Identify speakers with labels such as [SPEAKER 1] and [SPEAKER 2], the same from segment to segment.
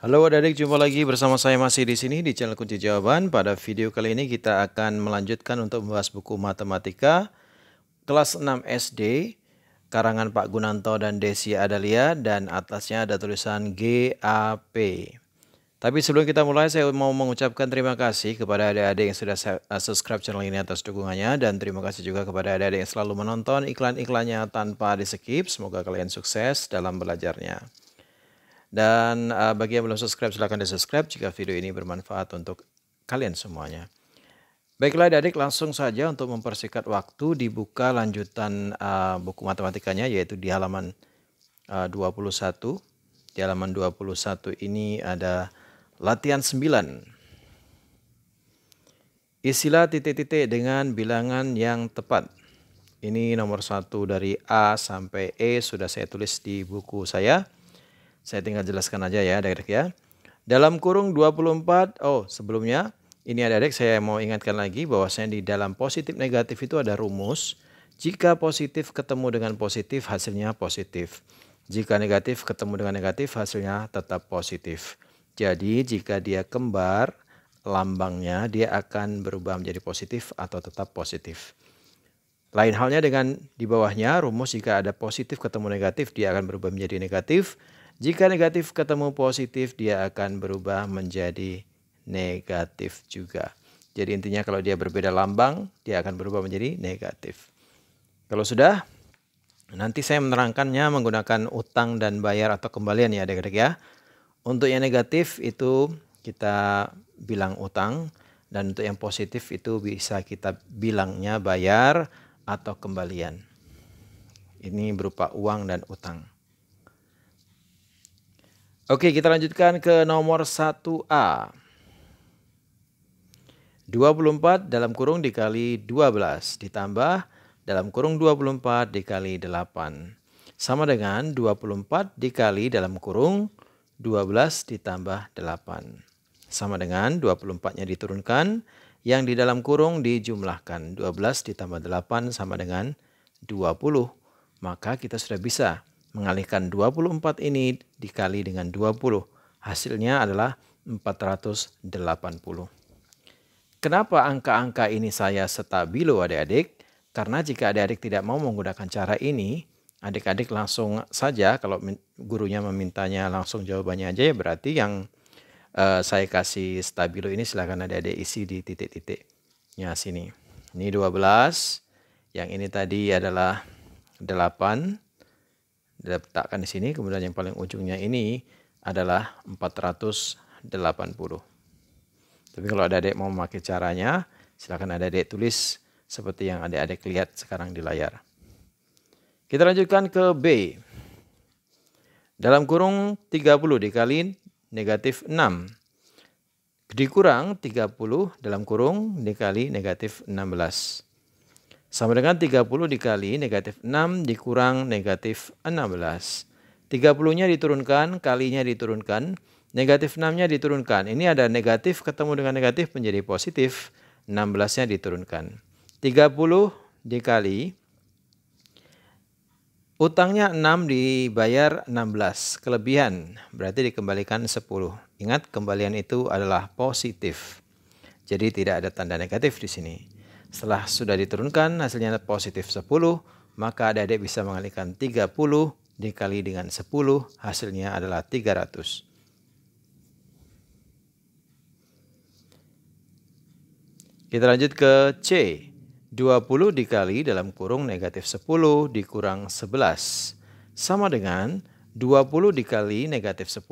[SPEAKER 1] Halo adik-adik, jumpa lagi bersama saya masih di sini di channel Kunci Jawaban. Pada video kali ini kita akan melanjutkan untuk membahas buku matematika kelas 6 SD karangan Pak Gunanto dan Desi Adalia dan atasnya ada tulisan GAP. Tapi sebelum kita mulai saya mau mengucapkan terima kasih kepada adik-adik yang sudah eh, subscribe channel ini atas dukungannya dan terima kasih juga kepada adik-adik yang selalu menonton iklan-iklannya tanpa di skip. Semoga kalian sukses dalam belajarnya. Dan uh, bagi yang belum subscribe silahkan di subscribe jika video ini bermanfaat untuk kalian semuanya. Baiklah adik-adik langsung saja untuk mempersingkat waktu dibuka lanjutan uh, buku matematikanya yaitu di halaman eh, uh, 21. Di halaman 21 ini ada latihan 9. Isilah titik-titik dengan bilangan yang tepat. Ini nomor 1 dari A sampai E sudah saya tulis di buku saya. Saya tinggal jelaskan aja ya adik-adik ya. Dalam kurung 24, oh sebelumnya ini adik-adik saya mau ingatkan lagi bahwasanya di dalam positif negatif itu ada rumus. Jika positif ketemu dengan positif hasilnya positif. Jika negatif ketemu dengan negatif hasilnya tetap positif. Jadi jika dia kembar lambangnya dia akan berubah menjadi positif atau tetap positif. Lain halnya dengan di bawahnya rumus jika ada positif ketemu negatif dia akan berubah menjadi negatif. Jika negatif ketemu positif, dia akan berubah menjadi negatif juga. Jadi intinya kalau dia berbeda lambang, dia akan berubah menjadi negatif. Kalau sudah, nanti saya menerangkannya menggunakan utang dan bayar atau kembalian ya adik-adik ya. Untuk yang negatif itu kita bilang utang dan untuk yang positif itu bisa kita bilangnya bayar atau kembalian. Ini berupa uang dan utang. Oke, kita lanjutkan ke nomor 1A. 24 dalam kurung dikali 12 ditambah dalam kurung 24 dikali 8. Sama dengan 24 dikali dalam kurung 12 ditambah 8. Sama dengan 24-nya diturunkan, yang di dalam kurung dijumlahkan. 12 ditambah 8 sama dengan 20. Maka kita sudah bisa Mengalihkan 24 ini dikali dengan 20. Hasilnya adalah 480. Kenapa angka-angka ini saya stabilo adik-adik? Karena jika adik-adik tidak mau menggunakan cara ini, adik-adik langsung saja kalau gurunya memintanya langsung jawabannya aja ya berarti yang uh, saya kasih stabilo ini silahkan adik-adik isi di titik-titiknya sini. Ini 12, yang ini tadi adalah 8, diletakkan di sini kemudian yang paling ujungnya ini adalah 480 tapi kalau ada adik mau memakai caranya silahkan ada adik tulis seperti yang adik-adik lihat sekarang di layar kita lanjutkan ke B dalam kurung 30 dikali negatif 6 dikurang 30 dalam kurung dikali negatif 16 sama dengan 30 dikali negatif 6 dikurang negatif 16. 30-nya diturunkan, kalinya diturunkan, negatif 6-nya diturunkan. Ini ada negatif ketemu dengan negatif menjadi positif, 16-nya diturunkan. 30 dikali, utangnya 6 dibayar 16, kelebihan berarti dikembalikan 10. Ingat kembalian itu adalah positif, jadi tidak ada tanda negatif di sini. Setelah sudah diturunkan hasilnya positif 10, maka adik-adik bisa mengalihkan 30 dikali dengan 10 hasilnya adalah 300. Kita lanjut ke C. 20 dikali dalam kurung negatif 10 dikurang 11. Sama dengan 20 dikali negatif 10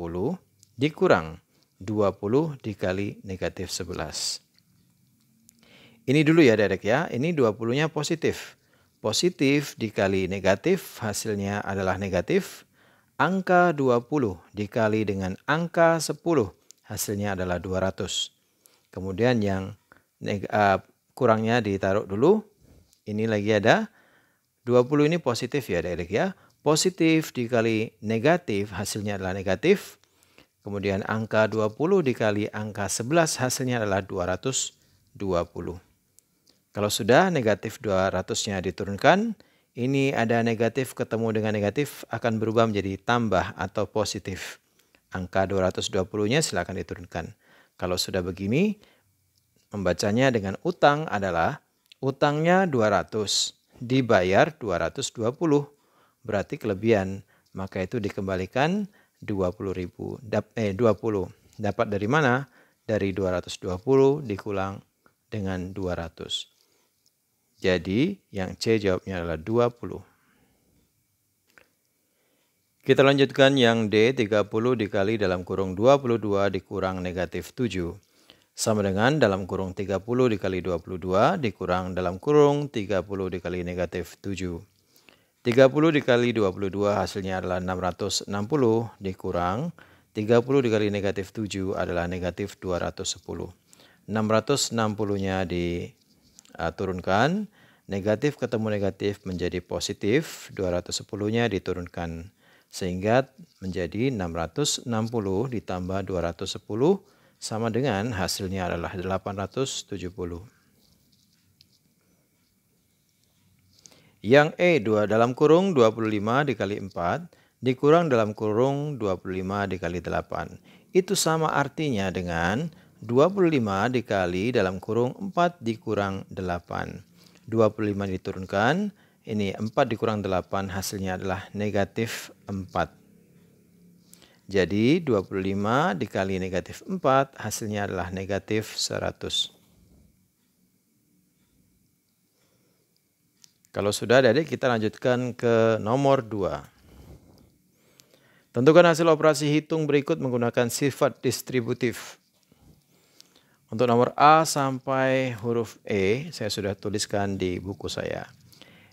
[SPEAKER 1] dikurang 20 dikali negatif 11. Ini dulu ya Derek ya, ini 20-nya positif. Positif dikali negatif, hasilnya adalah negatif. Angka 20 dikali dengan angka 10, hasilnya adalah 200. Kemudian yang eh, kurangnya ditaruh dulu. Ini lagi ada 20 ini positif ya Derek ya. Positif dikali negatif, hasilnya adalah negatif. Kemudian angka 20 dikali angka 11 hasilnya adalah 220. Kalau sudah negatif 200-nya diturunkan, ini ada negatif ketemu dengan negatif akan berubah menjadi tambah atau positif. Angka 220-nya silakan diturunkan. Kalau sudah begini, membacanya dengan utang adalah utangnya 200, dibayar 220, berarti kelebihan. Maka itu dikembalikan 20 ribu, eh 20. Dapat dari mana? Dari 220 dikulang dengan 200. Jadi yang C jawabnya adalah 20. Kita lanjutkan yang D 30 dikali dalam kurung 22 dikurang negatif 7. Sama dengan dalam kurung 30 dikali 22 dikurang dalam kurung 30 dikali negatif 7. 30 dikali 22 hasilnya adalah 660 dikurang 30 dikali negatif 7 adalah negatif 210. 660-nya di uh, turunkan. Negatif ketemu negatif menjadi positif, 210-nya diturunkan sehingga menjadi 660 ditambah 210 sama dengan hasilnya adalah 870. Yang E dua dalam kurung 25 dikali 4 dikurang dalam kurung 25 dikali 8. Itu sama artinya dengan 25 dikali dalam kurung 4 dikurang 8. 25 diturunkan, ini 4 dikurang 8 hasilnya adalah negatif 4. Jadi 25 dikali negatif 4 hasilnya adalah negatif 100. Kalau sudah adik kita lanjutkan ke nomor 2. Tentukan hasil operasi hitung berikut menggunakan sifat distributif. Untuk nomor A sampai huruf E, saya sudah tuliskan di buku saya.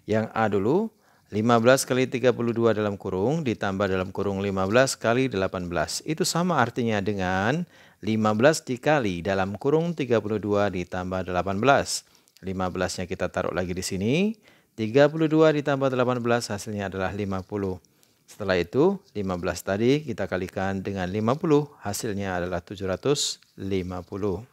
[SPEAKER 1] Yang A dulu, 15 kali 32 dalam kurung ditambah dalam kurung 15 kali 18. Itu sama artinya dengan 15 dikali dalam kurung 32 ditambah 18. 15-nya kita taruh lagi di sini. 32 ditambah 18 hasilnya adalah 50. Setelah itu 15 tadi kita kalikan dengan 50 hasilnya adalah 750.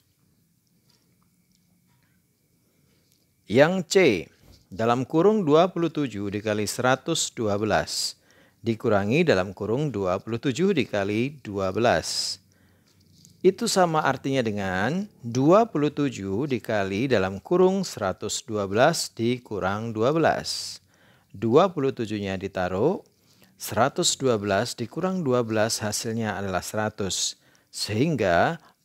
[SPEAKER 1] Yang C, dalam kurung 27 dikali 112 dikurangi dalam kurung 27 dikali 12. Itu sama artinya dengan 27 dikali dalam kurung 112 dikurang 12. 27-nya ditaruh, 112 dikurang 12 hasilnya adalah 100. Sehingga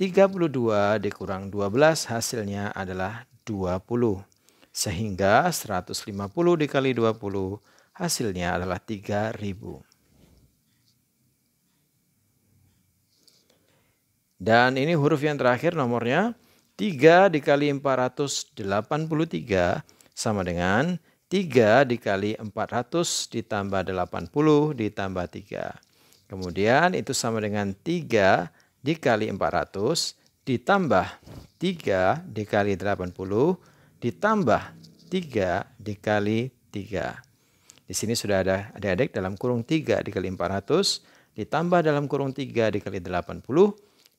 [SPEAKER 1] 32 dikurang 12 hasilnya adalah 20. Sehingga 150 dikali 20 hasilnya adalah 3000. Dan ini huruf yang terakhir nomornya 3 dikali 483 sama dengan 3 dikali 400 ditambah 80 ditambah 3. Kemudian itu sama dengan 3 dikali 400 ditambah 3 dikali 80 ditambah 3 dikali 3. Di sini sudah ada adik-adik dalam kurung 3 dikali 400 ditambah dalam kurung 3 dikali 80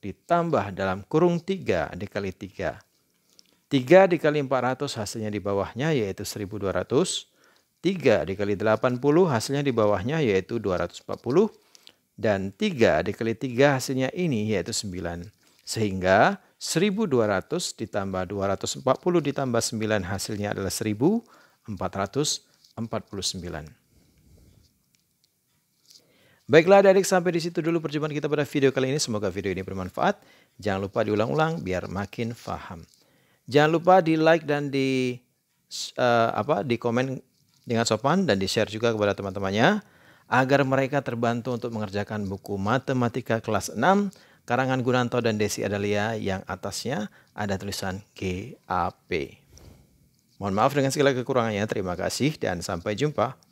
[SPEAKER 1] ditambah dalam kurung 3 dikali 3. 3 dikali 400 hasilnya di bawahnya yaitu 1200. 3 dikali 80 hasilnya di bawahnya yaitu 240 dan 3 dikali 3 hasilnya ini yaitu 9. Sehingga 1200 ditambah 240 ditambah 9 hasilnya adalah 1449. Baiklah adik-adik sampai di situ dulu perjumpaan kita pada video kali ini. Semoga video ini bermanfaat. Jangan lupa diulang-ulang biar makin paham. Jangan lupa di like dan di uh, apa di komen dengan sopan dan di share juga kepada teman-temannya agar mereka terbantu untuk mengerjakan buku matematika kelas 6 karangan Gunanto dan Desi Adalia yang atasnya ada tulisan GAP. Mohon maaf dengan segala kekurangannya. Terima kasih dan sampai jumpa.